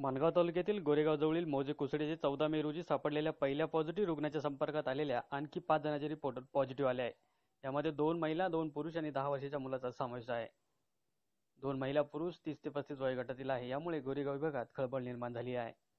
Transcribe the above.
माणगाव तालुक्यातील गोरेगाव जवळील मौजे कुसडीचे चौदा मे रोजी सापडलेल्या पहिल्या पॉझिटिव्ह रुग्णाच्या संपर्कात आलेल्या आणखी पाच जणांचे रिपोर्ट पॉझिटिव्ह आले आहे त्यामध्ये दोन महिला दोन पुरुष आणि दहा वर्षाच्या मुलाचा समावेश आहे दोन महिला पुरुष तीस ते पस्तीस वयोगटातील आहे यामुळे गोरेगाव विभागात खळबळ निर्माण झाली आहे